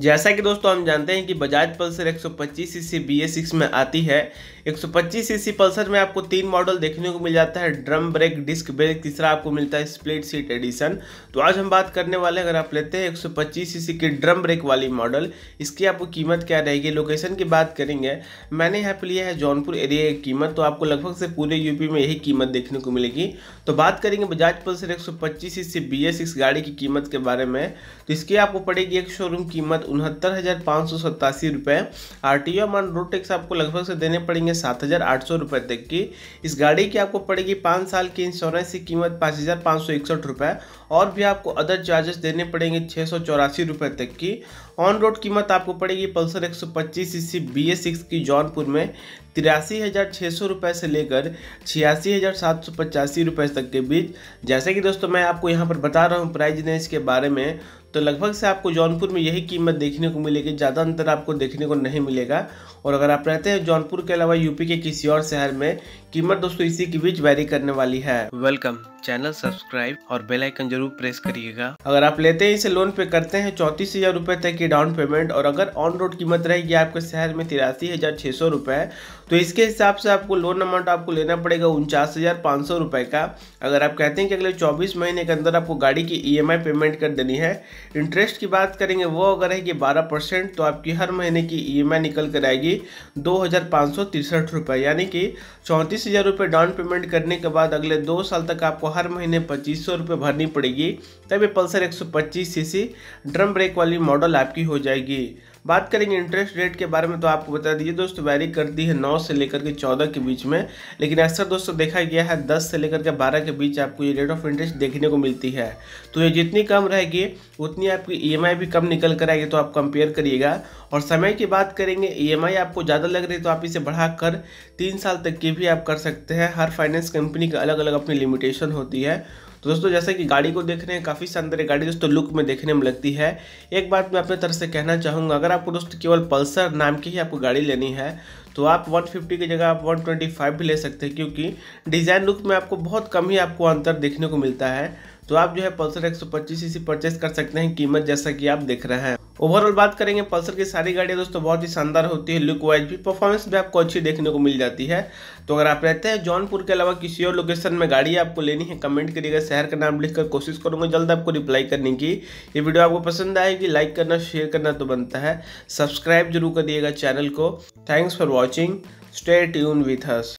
जैसा कि दोस्तों हम जानते हैं कि बजाज पल्सर 125 सीसी सिक्स में आती है 125 सीसी पल्सर में आपको तीन मॉडल देखने को मिल जाता है ड्रम ब्रेक डिस्क ब्रेक तीसरा आपको मिलता है स्प्लिट सीट एडिशन तो आज हम बात करने वाले अगर आप लेते हैं 125 सीसी की ड्रम ब्रेक वाली मॉडल इसकी आपको कीमत क्या रहेगी लोकेशन की बात करेंगे मैंने यहाँ पर लिया है जौनपुर एरिया की कीमत तो आपको लगभग से पूरे यूपी में यही कीमत देखने को मिलेगी तो बात करेंगे बजाज पल्सर एक सौ गाड़ी की कीमत के बारे में तो इसकी आपको पड़ेगी एक शोरूम कीमत उनहत्तर हज़ार पाँच सौ सत्तासी रुपये R T O amount road tax आपको लगभग से देने पड़ेंगे सात हज़ार आठ सौ रुपये तक की इस गाड़ी की आपको पड़ेगी पाँच साल की इंश्योरेंस की कीमत पाँच हज़ार पाँच सौ इकसठ रुपये और भी आपको अदर चार्जेस देने पड़ेंगे छः सौ चौरासी रुपये तक की ऑन रोड कीमत आपको पड़ेगी पल्सर एक सौ पच्चीस सी बी ए सिक्स की जौनपुर में तिरासी हज़ार छः सौ रुपये से लेकर छियासी हज़ार सात सौ पचासी रुपये तक के बीच जैसे कि दोस्तों मैं आपको यहाँ पर बता रहा हूँ प्राइस रेंज के बारे में तो लगभग से आपको जौनपुर में यही कीमत देखने को मिलेगी ज़्यादा अंतर आपको देखने को नहीं मिलेगा और अगर आप रहते हैं जौनपुर के अलावा यूपी के किसी और शहर में कीमत दोस्तों इसी के बीच वेरी करने वाली है वेलकम चैनल सब्सक्राइब और बेल आइकन जरूर प्रेस करिएगा अगर आप लेते हैं इसे लोन पे करते हैं चौंतीस हजार रूपए तक की डाउन पेमेंट और अगर ऑन रोड कीमत रहेगी आपके शहर में तिरासी हजार छह सौ रूपए तो इसके हिसाब से आपको लोन अमाउंट आपको लेना पड़ेगा उनचास हजार पाँच सौ रूपए का अगर आप कहते हैं कि अगले चौबीस महीने के अंदर आपको गाड़ी की ई एम आई पेमेंट कर देनी है इंटरेस्ट की बात करेंगे वो अगर है कि बारह परसेंट तो आपकी हर महीने की ई एम आई निकल कर आएगी दो हजार पाँच सौ तिरसठ रूपए यानी कि चौंतीस पच्चीस हज़ार रुपये डाउन पेमेंट करने के बाद अगले दो साल तक आपको हर महीने पच्चीस सौ रुपये भरनी पड़ेगी तब ये पल्सर पच्चीस सीसी ड्रम ब्रेक वाली मॉडल आपकी हो जाएगी बात करेंगे इंटरेस्ट रेट के बारे में तो आपको बता दीजिए दोस्तों वैरी करती है नौ से लेकर के चौदह के बीच में लेकिन अक्सर दोस्तों देखा गया है दस से लेकर के बारह के बीच आपको ये रेट ऑफ इंटरेस्ट देखने को मिलती है तो ये जितनी कम रहेगी उतनी आपकी ई e भी कम निकल कर आएगी तो आप कंपेयर करिएगा और समय की बात करेंगे ई e आपको ज़्यादा लग रही है तो आप इसे बढ़ा तीन साल तक की भी आप कर सकते हैं हर फाइनेंस कंपनी की अलग अलग अपनी लिमिटेशन होती है तो दोस्तों जैसा कि गाड़ी को देख रहे हैं काफ़ी शानदार गाड़ी दोस्तों लुक में देखने में लगती है एक बात मैं अपने तरफ से कहना चाहूँगा अगर आपको दोस्तों केवल पल्सर नाम की ही आपको गाड़ी लेनी है तो आप 150 की जगह आप 125 भी ले सकते हैं क्योंकि डिज़ाइन लुक में आपको बहुत कम ही आपको अंतर देखने को मिलता है तो आप जो है पल्सर एक सौ परचेस कर सकते हैं कीमत जैसा कि आप देख रहे हैं ओवरऑल बात करेंगे पल्सर की सारी गाड़ियाँ दोस्तों बहुत ही शानदार होती है लुक वाइज भी परफॉर्मेंस भी आपको अच्छी देखने को मिल जाती है तो अगर आप रहते हैं जौनपुर के अलावा किसी और लोकेशन में गाड़ी आपको लेनी है कमेंट करिएगा शहर का नाम लिखकर कोशिश करूँगा जल्द आपको रिप्लाई करने की ये वीडियो आपको पसंद आएगी लाइक करना शेयर करना तो बनता है सब्सक्राइब जरूर करिएगा चैनल को thanks for watching stay tune with has